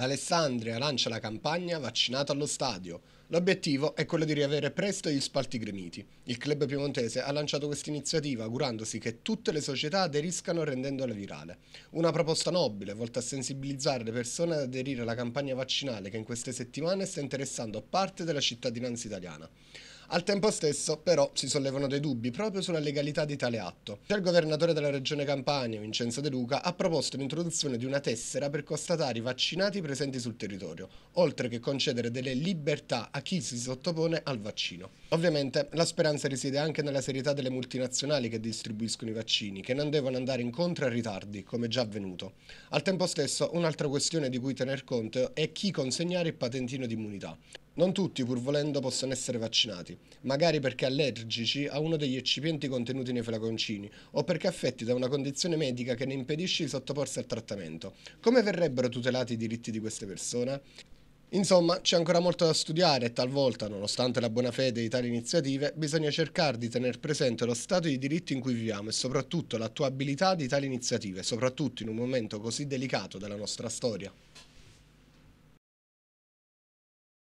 L'Alessandria lancia la campagna vaccinato allo stadio. L'obiettivo è quello di riavere presto gli spalti gremiti. Il club piemontese ha lanciato questa iniziativa augurandosi che tutte le società aderiscano rendendola virale. Una proposta nobile volta a sensibilizzare le persone ad aderire alla campagna vaccinale che in queste settimane sta interessando parte della cittadinanza italiana. Al tempo stesso, però, si sollevano dei dubbi proprio sulla legalità di tale atto. Già il governatore della regione Campania, Vincenzo De Luca, ha proposto l'introduzione di una tessera per constatare i vaccinati presenti sul territorio, oltre che concedere delle libertà a chi si sottopone al vaccino. Ovviamente la speranza risiede anche nella serietà delle multinazionali che distribuiscono i vaccini, che non devono andare incontro a ritardi, come già avvenuto. Al tempo stesso, un'altra questione di cui tener conto è chi consegnare il patentino di immunità. Non tutti, pur volendo, possono essere vaccinati, magari perché allergici a uno degli eccipienti contenuti nei flaconcini o perché affetti da una condizione medica che ne impedisce di sottoporsi al trattamento. Come verrebbero tutelati i diritti di queste persone? Insomma, c'è ancora molto da studiare e talvolta, nonostante la buona fede di tali iniziative, bisogna cercare di tener presente lo stato di diritto in cui viviamo e soprattutto l'attuabilità di tali iniziative, soprattutto in un momento così delicato della nostra storia.